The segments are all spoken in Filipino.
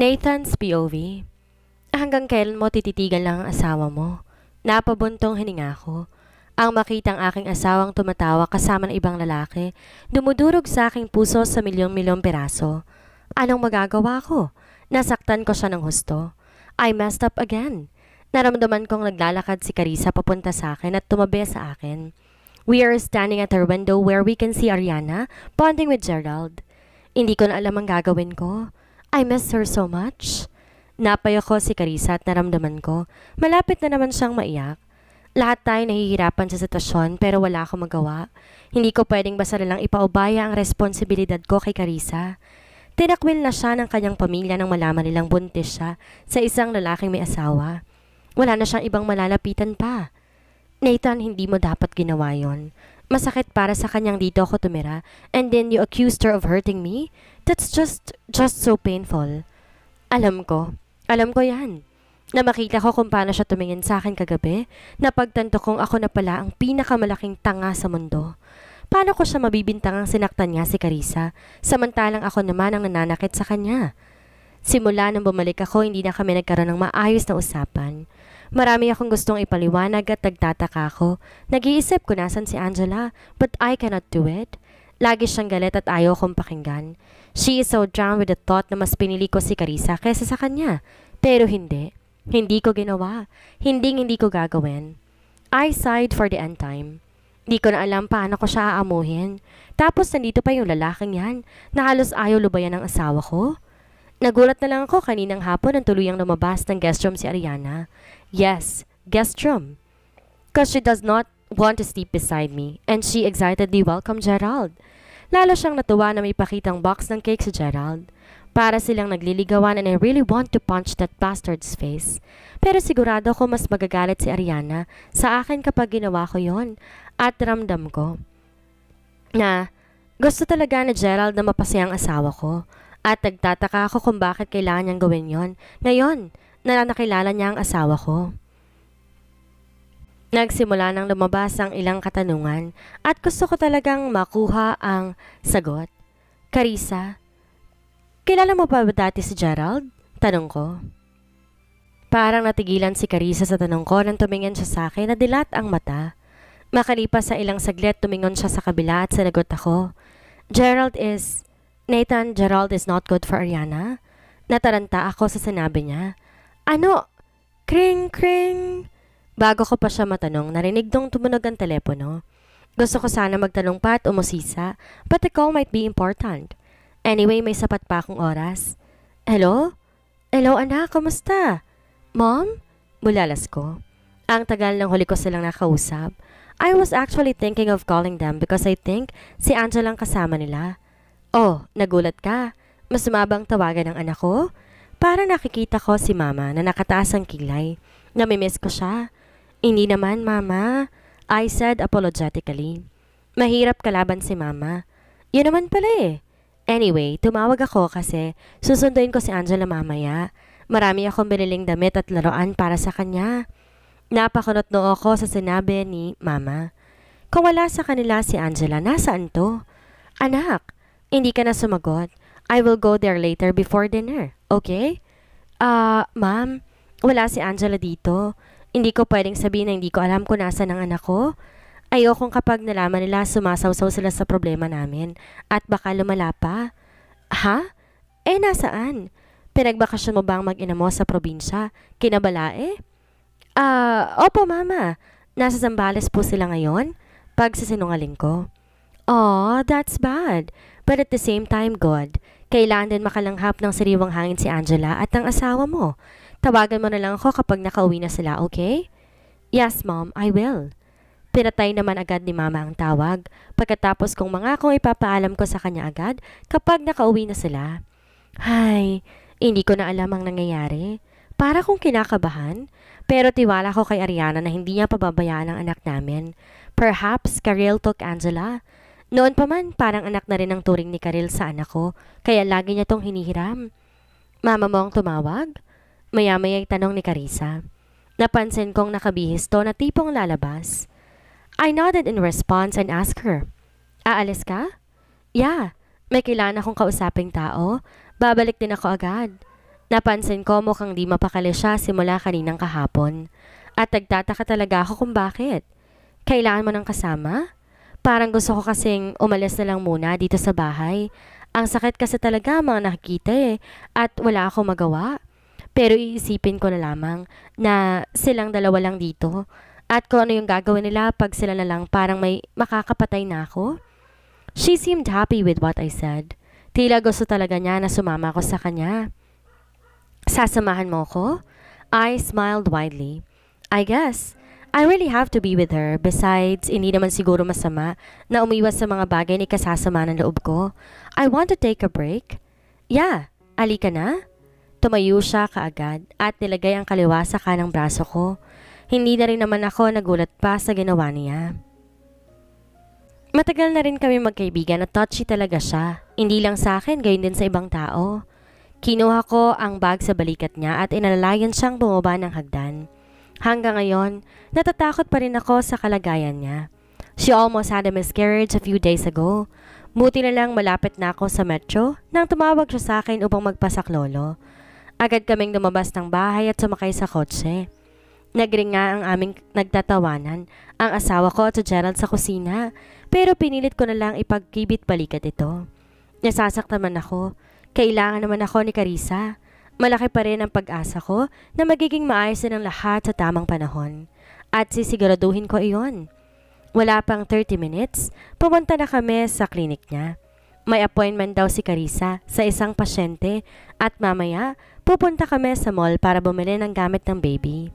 Nathan's POV Hanggang kailan mo tititigan lang ang asawa mo? Napabuntong hininga ko. Ang makitang aking asawang tumatawa kasama ng ibang lalaki, dumudurog sa aking puso sa milyong-milyong piraso. Anong magagawa ko? Nasaktan ko siya ng husto. I messed up again. Naramdaman kong naglalakad si Carissa papunta sa akin at tumabi sa akin. We are standing at her window where we can see Ariana bonding with Gerald. Hindi ko na alam ang gagawin ko. I miss her so much. Napay ako si Carissa at naramdaman ko, malapit na naman siyang maiyak. Lahat tayo nahihirapan sa sitwasyon pero wala akong magawa. Hindi ko pwedeng basta lang ipaubaya ang responsibilidad ko kay Carissa. Tinakwil na siya ng kanyang pamilya nang malaman nilang buntis siya sa isang lalaking may asawa. Wala na siyang ibang malalapitan pa. Nathan, hindi mo dapat ginawa yon masakit para sa kanyang dito ako tumira, and then you accused her of hurting me? That's just, just so painful. Alam ko. Alam ko yan. Na makita ko kung paano siya tumingin sa akin kagabi, napagtanto kong ako na pala ang pinakamalaking tanga sa mundo. Paano ko siya mabibintangang sinaktan niya si Carissa, samantalang ako naman ang nananakit sa kanya? Simula nang bumalik ako, hindi na kami nagkaroon ng maayos na usapan. Marami akong gustong ipaliwanag at nagtataka ako. Nag-iisip ko nasan si Angela, but I cannot do it. Lagi siyang galit at ayaw kong pakinggan. She is so drowned with the thought na mas pinili ko si Carissa kaysa sa kanya. Pero hindi. Hindi ko ginawa. hinding hindi ko gagawin. I sighed for the end time. Di ko na alam paano ko siya aamuhin. Tapos nandito pa yung lalaking yan na halos ayaw lubayan ng asawa ko. Nagulat na lang ako kaninang hapon nang tuluyang lumabas ng guest room si Ariana. Yes, guest room. Cause she does not want to sleep beside me and she excitedly welcomed Gerald. Lalo siyang natuwa na may pakitang box ng cake sa Gerald. Para silang nagliligawan and I really want to punch that bastard's face. Pero sigurado ko mas magagalit si Ariana sa akin kapag ginawa ko yon at ramdam ko na gusto talaga ni Gerald na mapasaya ang asawa ko. At nagtataka ako kung bakit kailangan niyang gawin yon. Ngayon, na niya ang asawa ko. Nagsimula nang lumabas ang ilang katanungan at gusto ko talagang makuha ang sagot. Carissa, kilala mo pa ba dati si Gerald? Tanong ko. Parang natigilan si Carissa sa tanong ko nang tumingin siya sa akin na dilat ang mata. Makalipas sa ilang saglit tumingon siya sa kabila at sanagot ako. Gerald is Nathan Gerald is not good for Ariana? Nataranta ako sa sinabi niya. Ano? Kring, kring. Bago ko pa siya matanong, narinig dong tumunog ang telepono. Gusto ko sana magtanong pa at umusisa, but the call might be important. Anyway, may sapat pa akong oras. Hello? Hello anak, kamusta? Mom? Bulalas ko. Ang tagal ng huli ko silang nakausap. I was actually thinking of calling them because I think si Angela ang kasama nila. Oh, nagulat ka. Masama bang tawagan ng anak ko? Para nakikita ko si mama na nakataas ang kilay. Namimiss ko siya. Hindi naman, mama. I said apologetically. Mahirap kalaban si mama. Yan naman pala eh. Anyway, tumawag ako kasi susunduin ko si Angela mamaya. Marami akong biniling damit at laruan para sa kanya. Napakunot noo ako sa sinabi ni mama. Kung wala sa kanila si Angela, nasaan to? Anak, hindi ka na sumagot. I will go there later before dinner, okay? Ah, uh, ma'am, wala si Angela dito. Hindi ko pwedeng sabihin na hindi ko alam kung nasa ng anak ko. Ayokong kapag nalaman nila sumasawsaw sila sa problema namin at baka lumala pa. Ha? Eh, nasaan? Pinagbakasyon mo bang mag-ina mo sa probinsya? Kinabalae? Eh? Ah, uh, opo mama. Nasa Zambales po sila ngayon. Pag sa sinungaling ko. Oh, that's bad. But at the same time, God, kailangan din makalanghap ng sariwang hangin si Angela at ang asawa mo. Tawagan mo na lang ako kapag nakauwi na sila, okay? Yes, Mom, I will. Pinatay naman agad ni Mama ang tawag, pagkatapos kong mga kong ipapaalam ko sa kanya agad kapag nakauwi na sila. Hay, hindi ko na alam ang nangyayari. Para kong kinakabahan, pero tiwala ko kay Ariana na hindi niya pababayaan ang anak namin. Perhaps Karel took Angela, noon pa man, parang anak na rin ang turing ni Karel sa anak ko, kaya lagi niya tong hinihiram. Mama mo ang tumawag? maya ay tanong ni Carissa. Napansin kong nakabihis to na tipong lalabas. I nodded in response and asked her, Aalis ka? Yeah, may kailan akong kausaping tao. Babalik din ako agad. Napansin ko mukhang di mapakali siya simula kaninang kahapon. At nagtataka talaga ako kung bakit. Kailangan mo ng kasama? Parang gusto ko kasing umalis na lang muna dito sa bahay. Ang sakit kasi talaga mga nakikita eh, at wala akong magawa. Pero iisipin ko na lamang na silang dalawa lang dito at kung ano yung gagawin nila pag sila na lang parang may makakapatay na ako. She seemed happy with what I said. Tila gusto talaga niya na sumama ko sa kanya. Sasamahan mo ko? I smiled widely. I guess. I really have to be with her. Besides, hindi naman siguro masama na umiwas sa mga bagay ni ikasasama ng loob ko. I want to take a break. Yeah, alika na. Tumayo siya kaagad at nilagay ang kaliwa sa kanang braso ko. Hindi na rin naman ako nagulat pa sa ginawa niya. Matagal na rin kami magkaibigan at touchy talaga siya. Hindi lang sa akin, gayon din sa ibang tao. Kinuha ko ang bag sa balikat niya at inalalayan siyang bumaba ng hagdan. Hanggang ngayon, natatakot pa rin ako sa kalagayan niya. She almost had a miscarriage a few days ago. Buti na lang malapit na ako sa metro nang tumawag siya sa akin upang magpasaklolo. Agad kaming lumabas ng bahay at sumakay sa kotse. Nagring nga ang aming nagtatawanan, ang asawa ko at si Gerald sa kusina, pero pinilit ko na lang ipagkibit balikat ito. Nasasaktan man ako. Kailangan naman ako ni Carissa. Malaki pa rin ang pag-asa ko na magiging maayos ng lahat sa tamang panahon. At sisiguraduhin ko iyon. Wala pang 30 minutes, pumunta na kami sa klinik niya. May appointment daw si Carissa sa isang pasyente at mamaya pupunta kami sa mall para bumili ng gamit ng baby.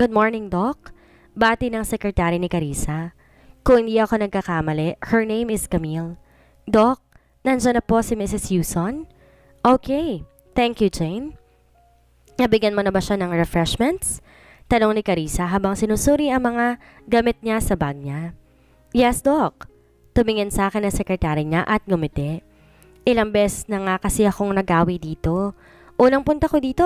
Good morning, Doc. Bati ng sekretary ni Carissa. Kung hindi ako nagkakamali, her name is Camille. Doc, nandiyan na po si Mrs. Hewson? Okay. Thank you, Jane. Nabigyan mo na ba siya ng refreshments? Tanong ni Carissa habang sinusuri ang mga gamit niya sa bag niya. Yes, Doc. Tumingin sa akin ang sekretary niya at gumiti. Ilang beses na nga kasi akong nagawi dito. Unang punta ko dito,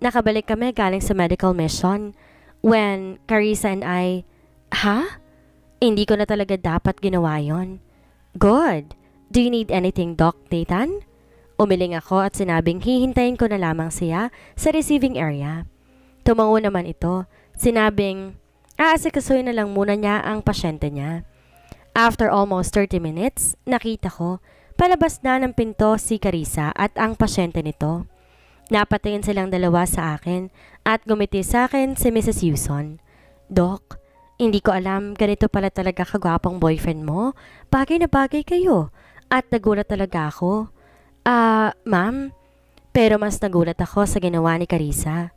nakabalik kami galing sa medical mission. When Carissa and I... Ha? Hindi ko na talaga dapat ginawa yon. Good. Do you need anything, Doc Nathan? Umiling ako at sinabing hihintayin ko na lamang siya sa receiving area. Tumango naman ito. Sinabing, aasikasuhin na lang muna niya ang pasyente niya. After almost 30 minutes, nakita ko, palabas na ng pinto si Carissa at ang pasyente nito. Napatingin silang dalawa sa akin at gumiti sa akin si Mrs. Yuson. Doc, hindi ko alam ganito pala talaga kagwapong boyfriend mo. Bagay na bagay kayo. At nagulat talaga ako. Ah, uh, ma'am? Pero mas nagulat ako sa ginawa ni Carissa.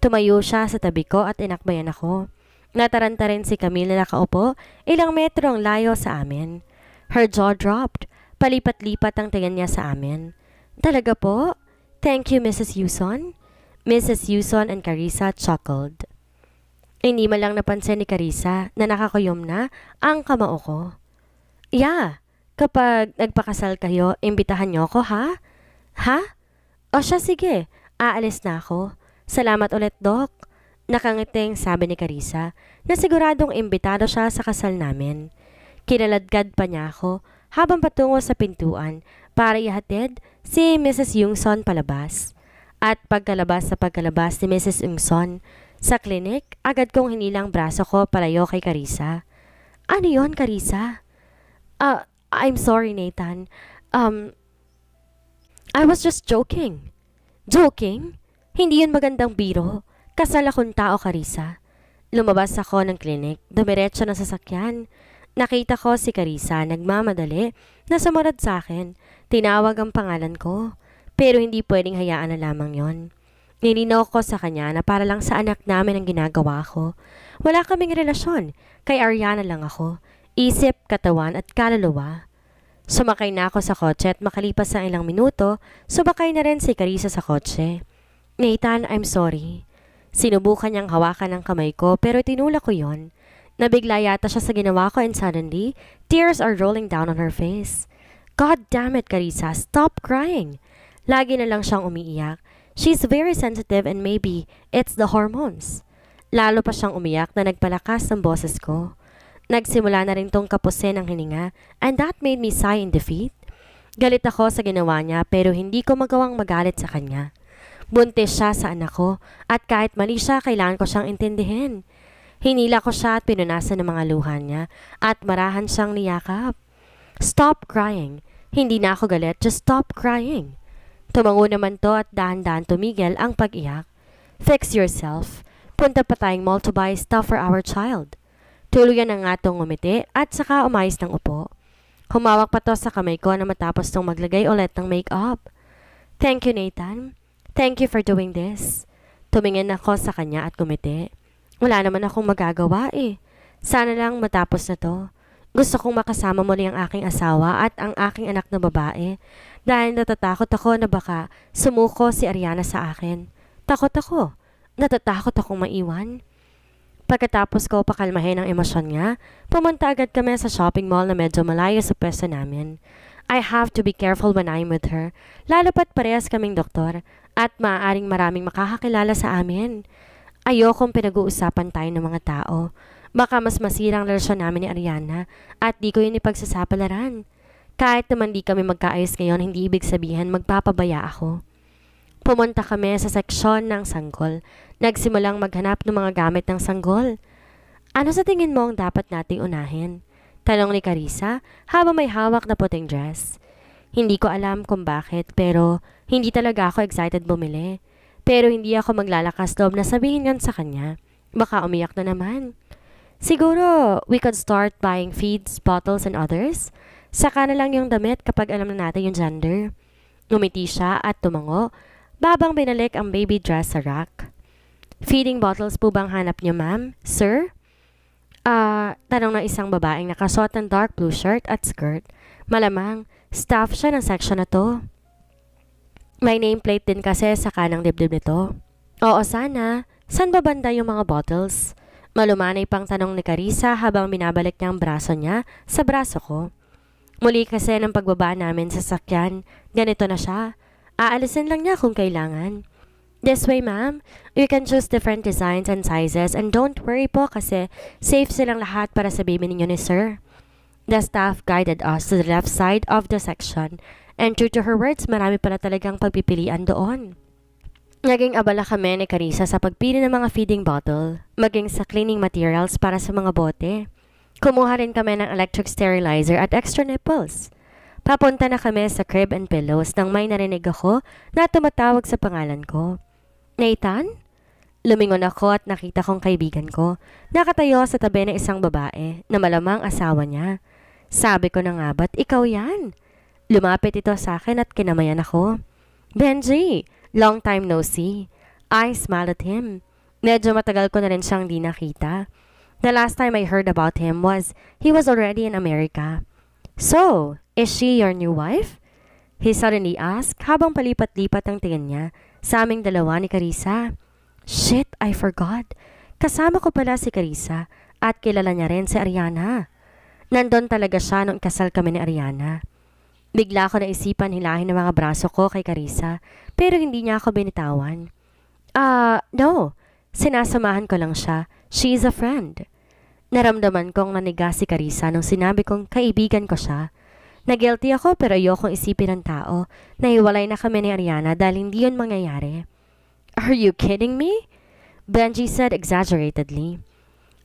Tumayo siya sa tabi ko at inakbayan ako. Nataranta rin si Camille na nakaupo, ilang metro ang layo sa amin. Her jaw dropped. Palipat-lipat ang tingin niya sa amin. Talaga po? Thank you, Mrs. Yuson. Mrs. Yuson and Carissa chuckled. Hindi malang napansin ni Carissa na nakakuyom na ang kamao ko. Yeah, Kapag nagpakasal kayo, imbitahan niyo ako, ha? Ha? O siya, sige. Aalis na ako. Salamat ulit, Doc. Nakangiting sabi ni Carissa na siguradong imbitado siya sa kasal namin. Kinaladgad pa niya ako habang patungo sa pintuan para ihatid si Mrs. Yungson palabas. At pagkalabas sa pagkalabas ni Mrs. Yungson sa klinik, agad kong hinilang braso ko palayo kay Carissa. Ano yon Carissa? Ah, uh, I'm sorry, Nathan. Um, I was just joking. Joking? Hindi yun magandang biro. Kasal akong tao, Karisa. Lumabas ako ng klinik, dumiretso ng sasakyan. Nakita ko si Karisa, nagmamadali, nasamarad sa akin. Tinawag ang pangalan ko, pero hindi pwedeng hayaan na lamang yon. Nilinaw ko sa kanya na para lang sa anak namin ang ginagawa ko. Wala kaming relasyon, kay Ariana lang ako isip, katawan at kaluluwa. Sumakay na ako sa kotse at makalipas ang ilang minuto, subakay na rin si Carissa sa kotse. Nathan, I'm sorry. Sinubukan niyang hawakan ang kamay ko pero tinula ko yon. Nabigla yata siya sa ginawa ko and suddenly, tears are rolling down on her face. God damn it, Carissa, stop crying. Lagi na lang siyang umiiyak. She's very sensitive and maybe it's the hormones. Lalo pa siyang umiyak na nagpalakas ng boses ko. Nagsimula na rin tong kapusin ng hininga and that made me sigh in defeat. Galit ako sa ginawa niya pero hindi ko magawang magalit sa kanya. Buntis siya sa anak ko at kahit mali siya kailangan ko siyang intindihin. Hinila ko siya at pinunasan ng mga luha niya at marahan siyang niyakap. Stop crying. Hindi na ako galit, just stop crying. Tumango naman to at dahan-dahan tumigil ang pag-iyak. Fix yourself. Punta pa tayong mall to buy stuff for our child. Tuluyan na nga tong umiti at saka umayos ng upo. Humawak pa to sa kamay ko na matapos tong maglagay ulit ng make-up. Thank you, Nathan. Thank you for doing this. Tumingin ako sa kanya at kumiti. Wala naman akong magagawa eh. Sana lang matapos na to. Gusto kong makasama muli ang aking asawa at ang aking anak na babae dahil natatakot ako na baka sumuko si Ariana sa akin. Takot ako. Natatakot akong maiwan. Pagkatapos ko pakalmahin ang emosyon niya, pumunta agad kami sa shopping mall na medyo malayo sa pwesto namin. I have to be careful when I'm with her, lalo pat parehas kaming doktor at maaaring maraming makakakilala sa amin. Ayokong pinag-uusapan tayo ng mga tao. Baka mas masirang relasyon namin ni Ariana at di ko yun ipagsasapalaran. Kahit naman di kami magkaayos ngayon, hindi ibig sabihin magpapabaya ako. Pumunta kami sa seksyon ng sanggol. Nagsimulang maghanap ng mga gamit ng sanggol. Ano sa tingin mo ang dapat nating unahin? Tanong ni Carissa habang may hawak na puting dress. Hindi ko alam kung bakit pero hindi talaga ako excited bumili. Pero hindi ako maglalakas loob na sabihin yan sa kanya. Baka umiyak na naman. Siguro, we could start buying feeds, bottles, and others. Saka na lang yung damit kapag alam na natin yung gender. Ngumiti siya at tumango Babang binalik ang baby dress sa rack. Feeding bottles po bang hanap niyo, ma'am? Sir? Ah, uh, tanong ng isang babaeng nakasuot ng dark blue shirt at skirt. Malamang, staff siya ng section na to. May nameplate din kasi sa kanang dibdib nito. Oo sana, saan ba banda yung mga bottles? Malumanay pang tanong ni Carissa habang binabalik niya ang braso niya sa braso ko. Muli kasi ng pagbaba namin sa sakyan, ganito na siya. Aalisin lang niya kung kailangan. This way, ma'am, you can choose different designs and sizes and don't worry po kasi safe silang lahat para sa baby ninyo ni sir. The staff guided us to the left side of the section and true to her words, marami pala talagang pagpipilian doon. Naging abala kami ni Carissa sa pagpili ng mga feeding bottle, maging sa cleaning materials para sa mga bote. Kumuha rin kami ng electric sterilizer at extra nipples. Papunta na kami sa crib and pillows nang may narinig ako na tumatawag sa pangalan ko. Nathan? Lumingon ako at nakita kong kaibigan ko. Nakatayo sa tabi ng isang babae na malamang asawa niya. Sabi ko na nga ba't ikaw yan? Lumapit ito sa akin at kinamayan ako. Benji, long time no see. I smiled at him. Medyo matagal ko na rin siyang di nakita. The last time I heard about him was he was already in America. So, Is she your new wife? He suddenly asked habang palipat-lipat ang tingin niya sa aming dalawa ni Carissa. Shit, I forgot. Kasama ko pala si Carissa at kilala niya rin si Ariana. Nandon talaga siya nung kasal kami ni Ariana. Bigla ko naisipan hilahin ng mga braso ko kay Carissa pero hindi niya ako binitawan. Ah, uh, no. Sinasamahan ko lang siya. She is a friend. Naramdaman kong naniga si Carissa nung sinabi kong kaibigan ko siya na guilty ako pero ayokong isipin ng tao. Nahiwalay na kami ni Ariana dahil hindi yun mangyayari. Are you kidding me? Benji said exaggeratedly.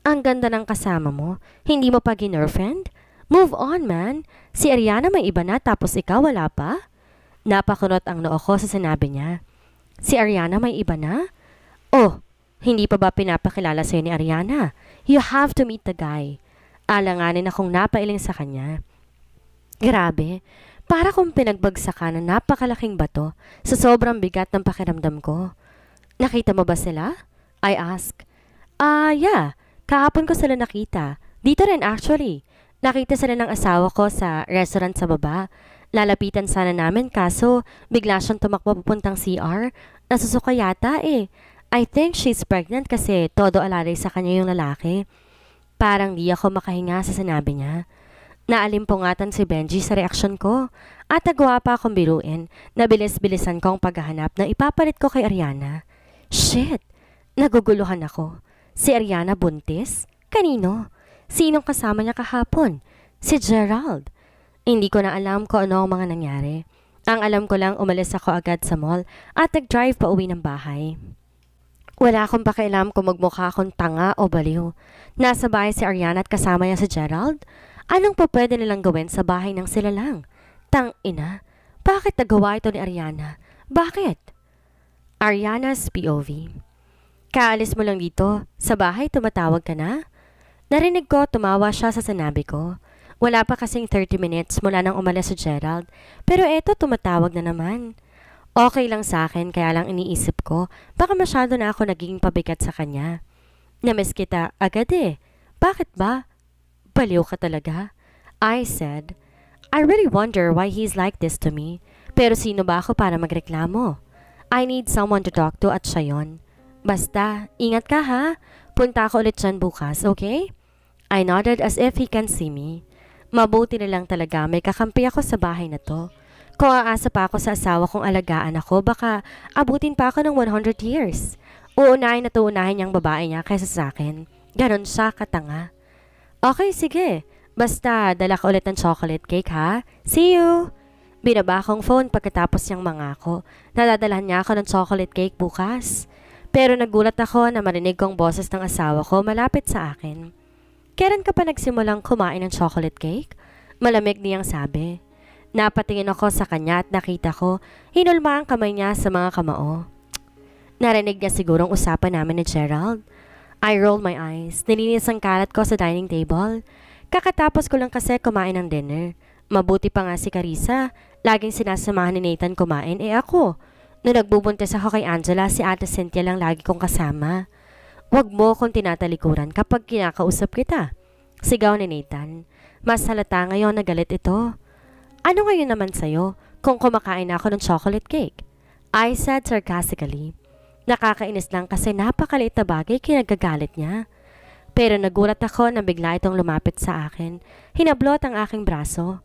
Ang ganda ng kasama mo. Hindi mo pa ginerfriend? Move on, man. Si Ariana may iba na tapos ikaw wala pa? Napakunot ang noo ko sa sinabi niya. Si Ariana may iba na? Oh, hindi pa ba pinapakilala sa'yo ni Ariana? You have to meet the guy. Alanganin akong napailing sa kanya. Grabe, para kong pinagbagsakan ng napakalaking bato sa sobrang bigat ng pakiramdam ko. Nakita mo ba sila? I ask. Ah, uh, yeah. Kahapon ko sila nakita. Dito rin actually. Nakita sila ng asawa ko sa restaurant sa baba. Lalapitan sana namin kaso bigla siyang tumakbo papuntang CR. Nasusuka yata eh. I think she's pregnant kasi todo alalay sa kanya yung lalaki. Parang di ako makahinga sa sinabi niya. Naalimpungatan si Benji sa reaksyon ko at nagawa pa akong biruin na bilis-bilisan kong paghahanap na ipapalit ko kay Ariana. Shit! Naguguluhan ako. Si Ariana buntis? Kanino? Sinong kasama niya kahapon? Si Gerald. Hindi ko na alam kung ano ang mga nangyari. Ang alam ko lang umalis ako agad sa mall at nag-drive pa uwi ng bahay. Wala akong pakialam kung magmukha akong tanga o baliw. Nasa bahay si Ariana at kasama niya si Gerald. Anong pa pwede nilang gawin sa bahay ng sila lang? Tang ina, bakit nagawa ito ni Ariana? Bakit? Ariana's POV Kaalis mo lang dito, sa bahay tumatawag ka na? Narinig ko tumawa siya sa sinabi ko. Wala pa kasing 30 minutes mula nang umalis si Gerald, pero eto tumatawag na naman. Okay lang sa akin, kaya lang iniisip ko, baka masyado na ako naging pabigat sa kanya. Namiss kita agad eh. Bakit ba? Baliw ka talaga? I said, I really wonder why he's like this to me. Pero sino ba ako para magreklamo? I need someone to talk to at siya yon. Basta, ingat ka ha. Punta ako ulit dyan bukas, okay? I nodded as if he can see me. Mabuti na lang talaga may kakampi ako sa bahay na to. Kung aasa pa ako sa asawa kong alagaan ako, baka abutin pa ako ng 100 years. Uunahin na to unahin niyang babae niya kaysa sa akin. Ganon siya katanga. Okay, sige. Basta dala ko ulit ng chocolate cake ha. See you! Binaba akong phone pagkatapos niyang mangako. Nadadalahan niya ako ng chocolate cake bukas. Pero nagulat ako na marinig kong boses ng asawa ko malapit sa akin. Kailan ka pa nagsimulang kumain ng chocolate cake? Malamig niyang sabi. Napatingin ako sa kanya at nakita ko hinulma ang kamay niya sa mga kamao. Narinig niya sigurong usapan namin ni Gerald. I rolled my eyes. Nilinis ang kalat ko sa dining table. Kakatapos ko lang kasi kumain ng dinner. Mabuti pa nga si Carissa. Laging sinasamahan ni Nathan kumain. Eh ako, nung nagbubuntis ako kay Angela, si Ate Cynthia lang lagi kong kasama. Huwag mo kong tinatalikuran kapag kinakausap kita. Sigaw ni Nathan. Mas halata ngayon na galit ito. Ano ngayon naman sa'yo kung kumakain ako ng chocolate cake? I said sarcastically. Nakakainis lang kasi napakaliit na bagay kinagagalit niya. Pero nagulat ako nang bigla itong lumapit sa akin. Hinablot ang aking braso.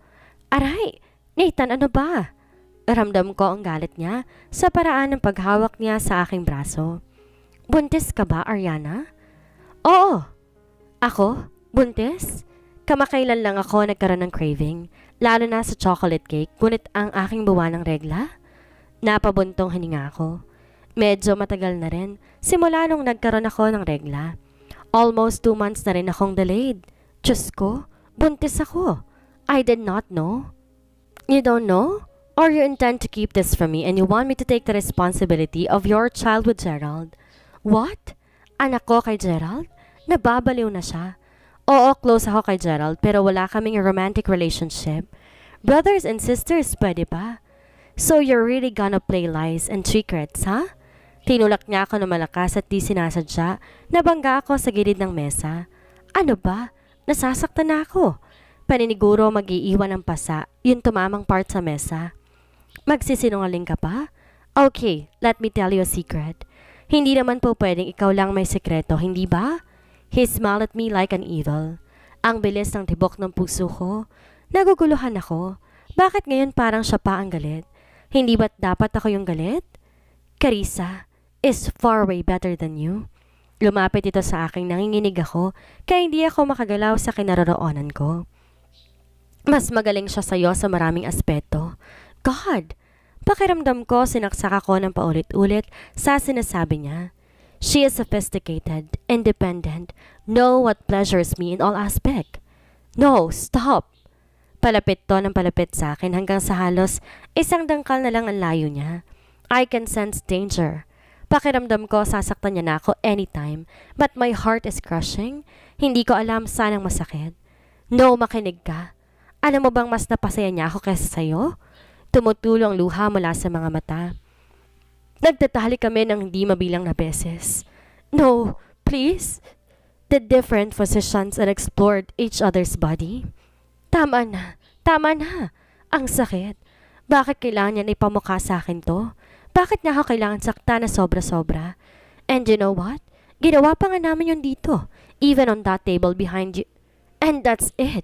Aray! Nathan, ano ba? Ramdam ko ang galit niya sa paraan ng paghawak niya sa aking braso. Buntis ka ba, Ariana? Oo! Ako? Buntis? Kamakailan lang ako nagkaroon ng craving, lalo na sa chocolate cake, ngunit ang aking buwan ng regla? Napabuntong hininga ako. Medyo matagal na rin, simula nung nagkaroon ako ng regla. Almost two months na rin akong delayed. Diyos ko, buntis ako. I did not know. You don't know? Or you intend to keep this from me and you want me to take the responsibility of your child with Gerald? What? Anak ko kay Gerald? Nababaliw na siya. Oo, close ako kay Gerald pero wala kaming romantic relationship. Brothers and sisters, pwede ba? So you're really gonna play lies and secrets, ha? Huh? Tinulak niya ako na malakas at di sinasadya. Nabangga ako sa gilid ng mesa. Ano ba? Nasasaktan na ako. Paniniguro mag-iiwan ng pasa, yung tumamang part sa mesa. Magsisinungaling ka pa? Okay, let me tell you a secret. Hindi naman po pwedeng ikaw lang may sekreto, hindi ba? He smiled at me like an evil. Ang bilis ng tibok ng puso ko. Naguguluhan ako. Bakit ngayon parang siya pa ang galit? Hindi ba't dapat ako yung galit? Carissa, is far way better than you. Lumapit ito sa aking nanginginig ako kaya hindi ako makagalaw sa kinaroroonan ko. Mas magaling siya sa iyo sa maraming aspeto. God! Pakiramdam ko sinaksak ako ng paulit-ulit sa sinasabi niya. She is sophisticated, independent, know what pleasures me in all aspect. No, stop! Palapit to ng palapit sa akin hanggang sa halos isang dangkal na lang ang layo niya. I can sense danger. Pakiramdam ko, sasaktan niya na ako anytime. But my heart is crushing. Hindi ko alam saan ang masakit. No, makinig ka. Alam mo bang mas napasaya niya ako kaysa sa'yo? Tumutulo ang luha mula sa mga mata. Nagtatali kami ng hindi mabilang na beses. No, please. The different positions and explored each other's body. Tama na. Tama na. Ang sakit. Bakit kailangan niya na ipamukha sa akin to? bakit niya ako kailangan sakta na sobra-sobra? And you know what? Ginawa pa nga namin yun dito, even on that table behind you. And that's it.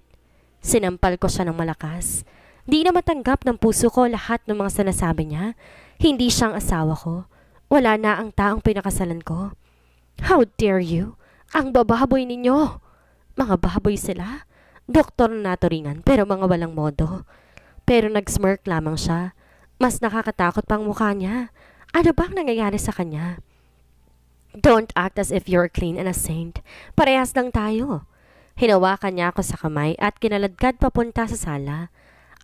Sinampal ko siya ng malakas. Di na matanggap ng puso ko lahat ng mga sinasabi niya. Hindi siyang asawa ko. Wala na ang taong pinakasalan ko. How dare you? Ang bababoy ninyo! Mga baboy sila. Doktor na naturingan pero mga walang modo. Pero nag-smirk lamang siya. Mas nakakatakot pang mukha niya. Ano bang nangyayari sa kanya? Don't act as if you're clean and a saint. Parehas lang tayo. Hinawakan niya ako sa kamay at kinaladkad papunta sa sala.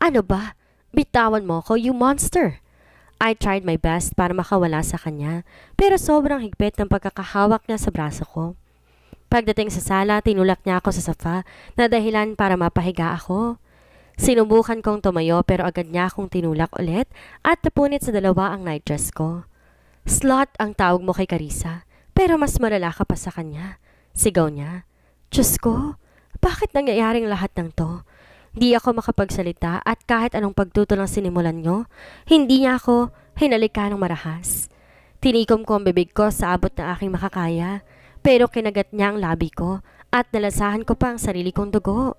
Ano ba? Bitawan mo ko, you monster! I tried my best para makawala sa kanya, pero sobrang higpit ng pagkakahawak niya sa braso ko. Pagdating sa sala, tinulak niya ako sa sofa na dahilan para mapahiga ako. Sinubukan kong tumayo pero agad niya akong tinulak ulit at napunit sa dalawa ang nightdress ko. Slot ang tawag mo kay Carissa, pero mas malala ka pa sa kanya. Sigaw niya. Diyos ko, bakit nangyayaring lahat ng to? Di ako makapagsalita at kahit anong pagtutulang sinimulan nyo, hindi niya ako hinalika ng marahas. Tinikom ko ang bibig ko sa abot ng aking makakaya, pero kinagat niya ang labi ko at nalasahan ko pa ang sarili kong dugo.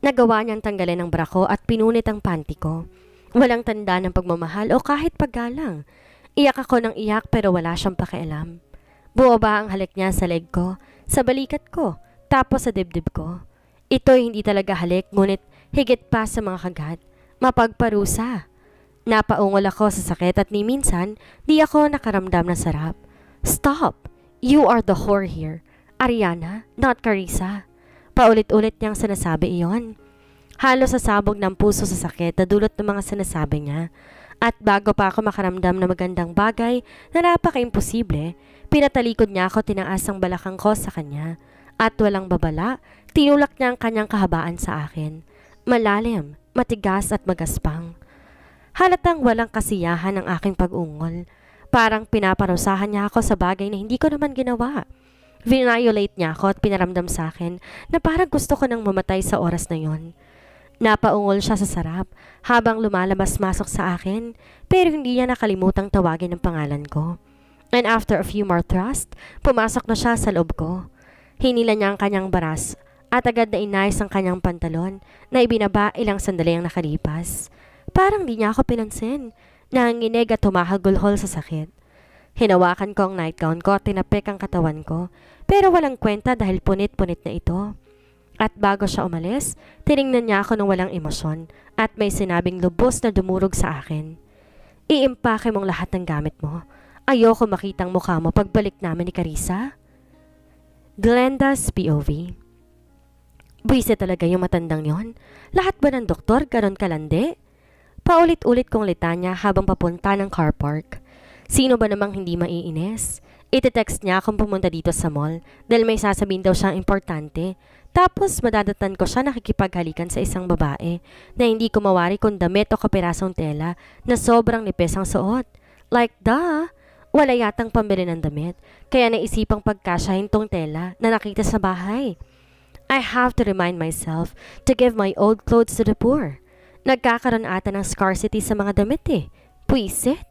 Nagawa niyang tanggalin ang brako at pinunit ang panty ko. Walang tanda ng pagmamahal o kahit paggalang. Iyak ako ng iyak pero wala siyang pakialam. Buo ba ang halik niya sa leg ko, sa balikat ko, tapos sa dibdib ko. Ito'y hindi talaga halik ngunit higit pa sa mga kagat. Mapagparusa. Napaungol ako sa sakit at ni minsan, di ako nakaramdam ng sarap. Stop! You are the whore here. Ariana, not Carissa. Paulit-ulit niyang sinasabi iyon. Halos sasabog ng puso sa sakit na dulot ng mga sinasabi niya. At bago pa ako makaramdam na magandang bagay na napaka-imposible, pinatalikod niya ako tinaas balakang ko sa kanya. At walang babala, tinulak niya ang kanyang kahabaan sa akin. Malalim, matigas at magaspang. Halatang walang kasiyahan ang aking pag-ungol. Parang pinaparusahan niya ako sa bagay na hindi ko naman ginawa. Vinayolate niya ako at pinaramdam sa akin na parang gusto ko nang mamatay sa oras na yon. Napaungol siya sa sarap habang lumalabas-masok sa akin pero hindi niya nakalimutang tawagin ang pangalan ko. And after a few more thrust, pumasok na siya sa loob ko. Hinila niya ang kanyang baras at agad na inayos ang kanyang pantalon na ibinaba ilang sandali ang nakalipas. Parang di niya ako pinansin. Nanginginig at humahagulhol sa sakit. Hinawakan ko ang nightgown ko at tinapik ang katawan ko pero walang kwenta dahil punit-punit na ito. At bago siya umalis, tiningnan niya ako ng walang emosyon at may sinabing lubos na dumurog sa akin. Iimpake mong lahat ng gamit mo. Ayoko makitang mukha mo pagbalik namin ni Carissa. Glenda's POV Buwisi talaga yung matandang yon. Lahat ba ng doktor ganon kalandi? Paulit-ulit kong litanya habang papunta ng car park. Sino ba namang hindi maiinis? Iti-text niya kung pumunta dito sa mall dahil may sasabihin daw siyang importante. Tapos madadatan ko siya nakikipaghalikan sa isang babae na hindi ko mawari kung damit o kapirasong tela na sobrang nipis ang suot. Like, da, wala yatang pambili ng damit, kaya naisipang pagkasyahin tong tela na nakita sa bahay. I have to remind myself to give my old clothes to the poor. Nagkakaroon ata ng scarcity sa mga damit eh. Puisit.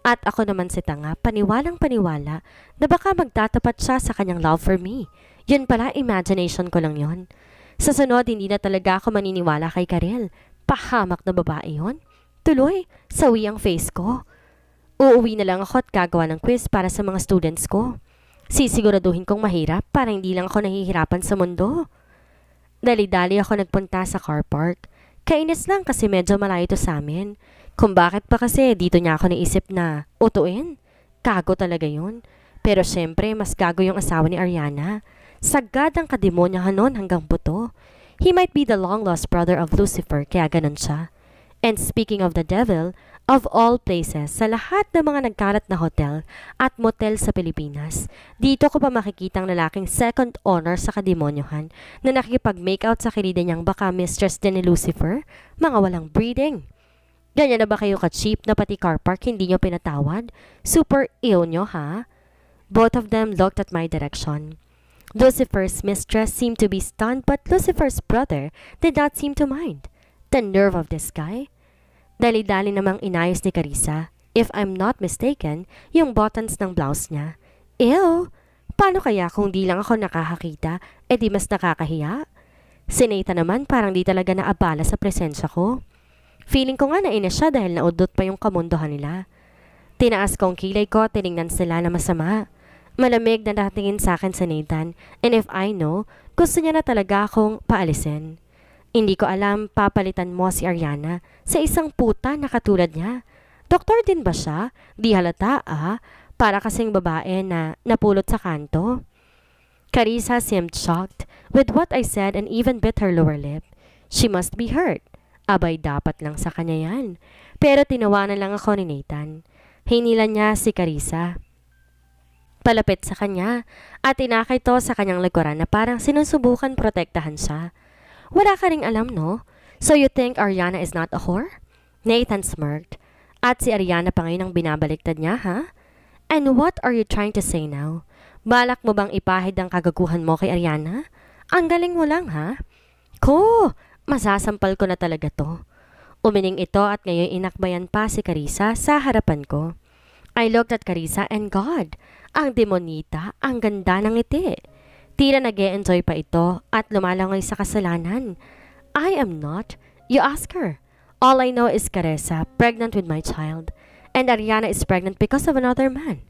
At ako naman si Tanga, paniwalang paniwala na baka magtatapat siya sa kanyang love for me. Yun pala, imagination ko lang yon. Sa sunod, hindi na talaga ako maniniwala kay Karel. Pahamak na babae yon. Tuloy, sawi ang face ko. Uuwi na lang ako at gagawa ng quiz para sa mga students ko. Sisiguraduhin kong mahirap para hindi lang ako nahihirapan sa mundo. Dali-dali ako nagpunta sa car park. Kainis lang kasi medyo malayo to sa amin. Kung bakit pa kasi dito niya ako naisip na utuin. Kago talaga yun. Pero syempre, mas gago yung asawa ni Ariana. Sagad ang kademonyahan nun hanggang buto. He might be the long-lost brother of Lucifer, kaya ganun siya. And speaking of the devil, of all places, sa lahat ng mga nagkalat na hotel at motel sa Pilipinas, dito ko pa makikita ang lalaking second honor sa kademonyohan na nakikipag-makeout sa kilida niyang baka mistress din ni Lucifer, mga walang breeding. Ganyan na ba kayo ka-cheap na pati car park hindi nyo pinatawad? Super ill nyo ha? Both of them looked at my direction. Lucifer's mistress seemed to be stunned but Lucifer's brother did not seem to mind. The nerve of this guy. Dali-dali namang inayos ni Carissa. If I'm not mistaken, yung buttons ng blouse niya. Ew! Paano kaya kung di lang ako nakakakita, edi mas nakakahiya? Si Nathan naman parang di talaga naabala sa presensya ko. Feeling ko nga nainis siya dahil naudot pa yung kamundohan nila. Tinaas ko ang kilay ko at tinignan sila na masama. Malamig na natingin sa akin sa Nathan and if I know, gusto niya na talaga akong paalisin. Hindi ko alam papalitan mo si Ariana sa isang puta na katulad niya. Doktor din ba siya? Di halata ah. Para kasing babae na napulot sa kanto. Carissa seemed shocked with what I said and even bit her lower lip. She must be hurt. Abay dapat lang sa kanya yan. Pero tinawanan lang ako ni Nathan. Hinila niya si Carissa. Palapit sa kanya at tinakay sa kanyang laguran na parang sinusubukan protektahan siya. Wala ka ring alam no? So you think Ariana is not a whore? Nathan smirked. At si Ariana pa ngayon ang binabaliktad niya, ha? And what are you trying to say now? Balak mo bang ipahid ang kagaguhan mo kay Ariana? Ang galing mo lang, ha? Ko! Masasampal ko na talaga to. Umining ito at ngayon inakbayan pa si Carissa sa harapan ko. I looked at Carissa and God, ang demonita, ang ganda ng ngiti. Tila nag -e enjoy pa ito at lumalangoy sa kasalanan. I am not. You ask her. All I know is Caressa, pregnant with my child. And Ariana is pregnant because of another man.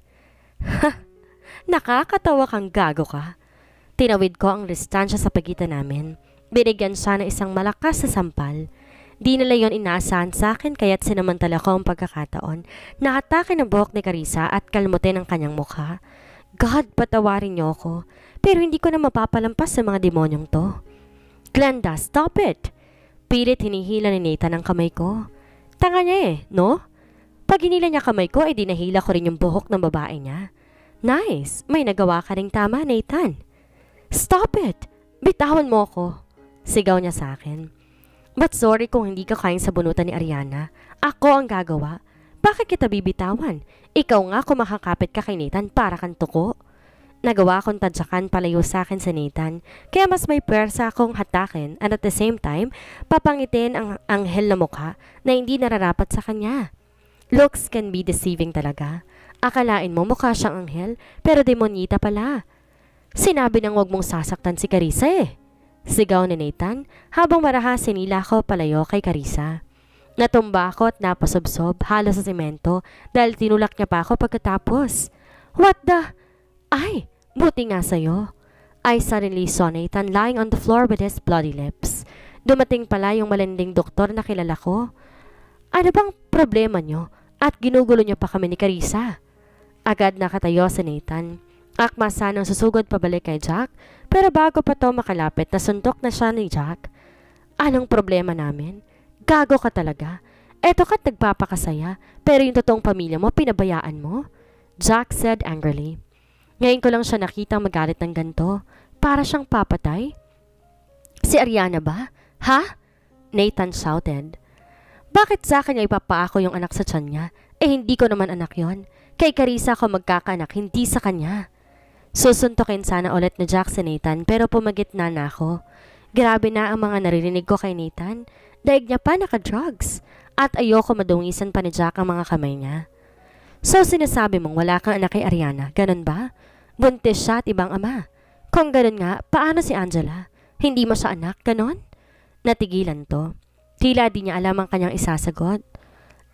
Ha! Nakakatawa kang gago ka. Tinawid ko ang restansya sa pagitan namin. Binigyan siya ng isang malakas na sampal. Di nila yon inaasahan sa akin kaya't sinamantala ko ang pagkakataon. Nakatake ng buhok ni Carissa at kalmutin ang kanyang mukha. God, patawarin niyo ako. Pero hindi ko na mapapalampas sa mga demonyong to. Glenda, stop it! Pilit hinihila ni Nathan ang kamay ko. Tanga niya eh, no? Pag hinila niya kamay ko, ay dinahila ko rin yung buhok ng babae niya. Nice! May nagawa ka rin tama, Nathan. Stop it! Bitawan mo ako. Sigaw niya sa akin. But sorry kung hindi ka kayang sabunutan ni Ariana. Ako ang gagawa. Bakit kita bibitawan? Ikaw nga kumakakapit ka kay Nathan para kanto ko. Nagawa akong tadyakan palayo sa akin sa Nathan, kaya mas may pwersa akong hatakin and at the same time, papangitin ang anghel na mukha na hindi nararapat sa kanya. Looks can be deceiving talaga. Akalain mo mukha siyang anghel, pero demonita pala. Sinabi nang wag mong sasaktan si Carissa eh. Sigaw ni Nathan habang marahasin nila ko palayo kay Carissa. Natumba ako at napasubsob halos sa simento dahil tinulak niya pa ako pagkatapos. What the? Ay, buti nga sa'yo. I suddenly saw Nathan lying on the floor with his bloody lips. Dumating pala yung malending doktor na kilala ko. Ano bang problema niyo? At ginugulo niyo pa kami ni Carissa. Agad nakatayo si Nathan. Akma sanang susugod pabalik kay Jack pero bago pa to makalapit, nasundok na siya ni Jack. Anong problema namin? Gago ka talaga. Eto ka't nagpapakasaya, pero yung totoong pamilya mo, pinabayaan mo? Jack said angrily. Ngayon ko lang siya nakita magalit ng ganto. Para siyang papatay? Si Ariana ba? Ha? Nathan shouted. Bakit sa akin ay papaako yung anak sa tiyan niya? Eh hindi ko naman anak yon. Kay Carissa ako magkakaanak, hindi sa kanya. Susuntokin sana ulit na Jack si Nathan pero pumagit na na ako. Grabe na ang mga naririnig ko kay Nathan. Daig niya pa naka-drugs. At ayoko madungisan pa ni Jack ang mga kamay niya. So sinasabi mong wala kang anak kay Ariana, ganun ba? Buntis siya at ibang ama. Kung ganun nga, paano si Angela? Hindi mo siya anak, ganun? Natigilan to. Tila di niya alam ang kanyang isasagot.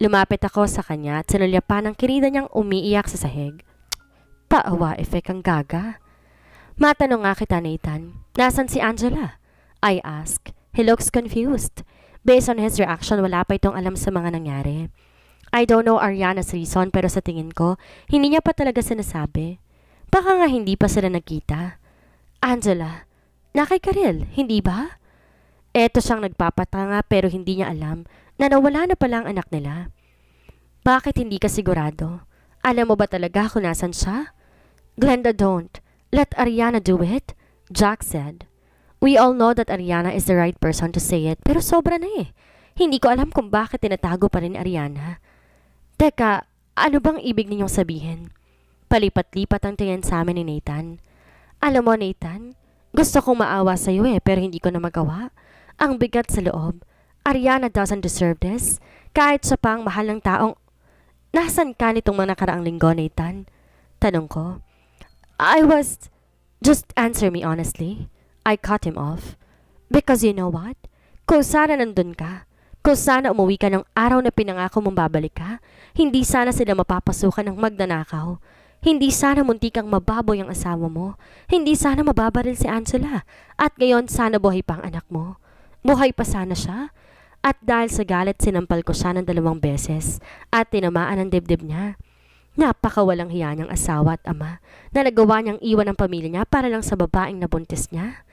Lumapit ako sa kanya at sinulyapan ang kirida niyang umiiyak sa sahig. Paawa effect ang gaga. Matanong nga kita, Nathan. Nasaan si Angela? I ask. He looks confused. Based on his reaction, wala pa itong alam sa mga nangyari. I don't know Ariana's reason pero sa tingin ko, hindi niya pa talaga sinasabi. Baka nga hindi pa sila nagkita. Angela, na kay Karel, hindi ba? Eto siyang nagpapatanga pero hindi niya alam na nawala na pala ang anak nila. Bakit hindi ka sigurado? Alam mo ba talaga kung nasan siya? Glenda, don't. Let Ariana do it, Jack said. We all know that Ariana is the right person to say it, pero sobra na eh. Hindi ko alam kung bakit tinatago pa rin Ariana. Teka, ano bang ibig ninyong sabihin? Palipat-lipat ang tingin sa amin ni Nathan. Alam mo, Nathan, gusto kong maawa sa iyo eh, pero hindi ko na magawa. Ang bigat sa loob. Ariana doesn't deserve this. Kahit sa pang mahal ng taong... Nasaan ka nitong mga nakaraang linggo, Nathan? Tanong ko. I was. Just answer me honestly. I cut him off. Because you know what? Kung sana nandun ka, kung sana umuwi ka ng araw na pinangako mong babalik ka, hindi sana sila mapapasukan ng magnanakaw. Hindi sana munti kang mababoy ang asawa mo. Hindi sana mababaril si Angela. At ngayon sana buhay pa ang anak mo. Buhay pa sana siya. At dahil sa galit, sinampal ko siya ng dalawang beses at tinamaan ang dibdib niya. Napakawalang hiya niyang asawa at ama na nagawa niyang iwan ang pamilya niya para lang sa babaeng nabuntis niya.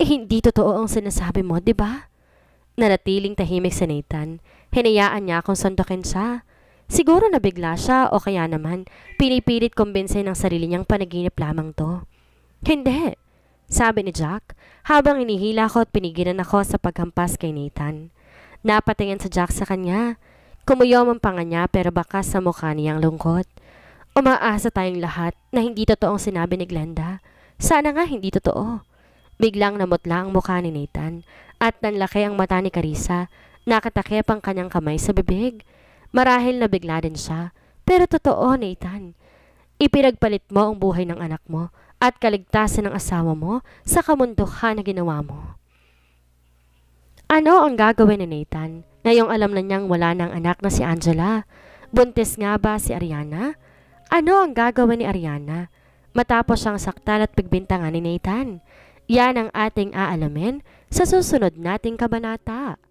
Eh hindi totoo ang sinasabi mo, di ba? Nanatiling tahimik si Nathan. Hinayaan niya akong sundukin siya. Siguro nabigla siya o kaya naman pinipilit kumbinsin ng sarili niyang panaginip lamang to. Hindi, sabi ni Jack habang inihila ko at pinigilan ako sa paghampas kay Nathan. Napatingin sa Jack sa kanya Kumuyom ang panga niya pero baka sa mukha niyang lungkot. Umaasa tayong lahat na hindi totoo ang sinabi ni Glenda. Sana nga hindi totoo. Biglang namutla ang mukha ni Nathan at nanlaki ang mata ni Carissa. Nakatakip ang kanyang kamay sa bibig. Marahil nabigla din siya. Pero totoo, Nathan. Ipinagpalit mo ang buhay ng anak mo at kaligtasan ng asawa mo sa kamunduhan na ginawa mo. Ano ang gagawin ni Nathan? Ngayong alam na niyang wala ng anak na si Angela. Buntis nga ba si Ariana? Ano ang gagawin ni Ariana? Matapos siyang saktan at pagbintangan ni Nathan. Yan ang ating aalamin sa susunod nating kabanata.